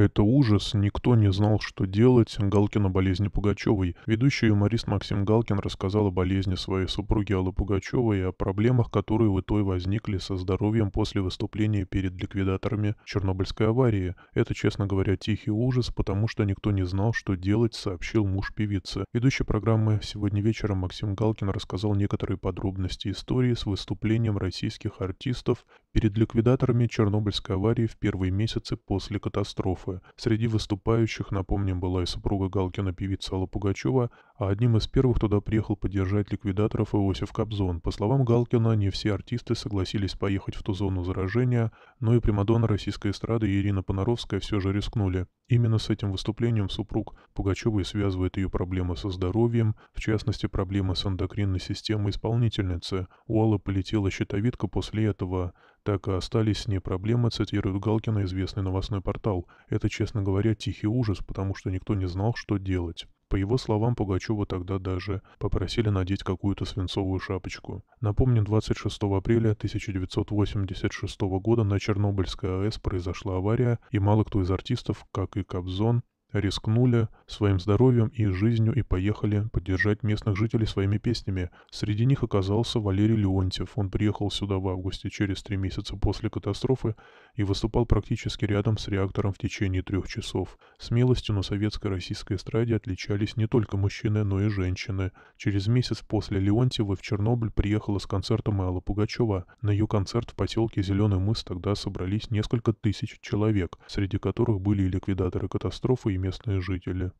Это ужас, никто не знал, что делать. Галкин о болезни Пугачевой. Ведущий юморист Максим Галкин рассказал о болезни своей супруги Аллы Пугачевой и о проблемах, которые в итоге возникли со здоровьем после выступления перед ликвидаторами Чернобыльской аварии. Это, честно говоря, тихий ужас, потому что никто не знал, что делать, сообщил муж певицы. Ведущий программы сегодня вечером Максим Галкин рассказал некоторые подробности истории с выступлением российских артистов перед ликвидаторами Чернобыльской аварии в первые месяцы после катастрофы катастрофы. Среди выступающих, напомним, была и супруга Галкина певица Алла Пугачева, а одним из первых туда приехал поддержать ликвидаторов Иосиф Кобзон. По словам Галкина, не все артисты согласились поехать в ту зону заражения, но и примадонна российской эстрады Ирина Понаровская все же рискнули. Именно с этим выступлением супруг Пугачевой связывает ее проблемы со здоровьем, в частности, проблемы с эндокринной системой исполнительницы. У Аллы полетела щитовидка после этого. Так и остались не проблемы, цитирует Галкина известный новостной портал. Это, честно говоря, тихий ужас, потому что никто не знал, что делать. По его словам, Пугачева тогда даже попросили надеть какую-то свинцовую шапочку. Напомню, 26 апреля 1986 года на Чернобыльской АЭС произошла авария, и мало кто из артистов, как и Кобзон, рискнули своим здоровьем и жизнью и поехали поддержать местных жителей своими песнями. Среди них оказался Валерий Леонтьев. Он приехал сюда в августе, через три месяца после катастрофы, и выступал практически рядом с реактором в течение трех часов. Смелостью на советской российской эстраде отличались не только мужчины, но и женщины. Через месяц после Леонтьева в Чернобыль приехала с концертом Алла Пугачева. На ее концерт в поселке Зеленый мыс тогда собрались несколько тысяч человек, среди которых были и ликвидаторы катастрофы, и местные жители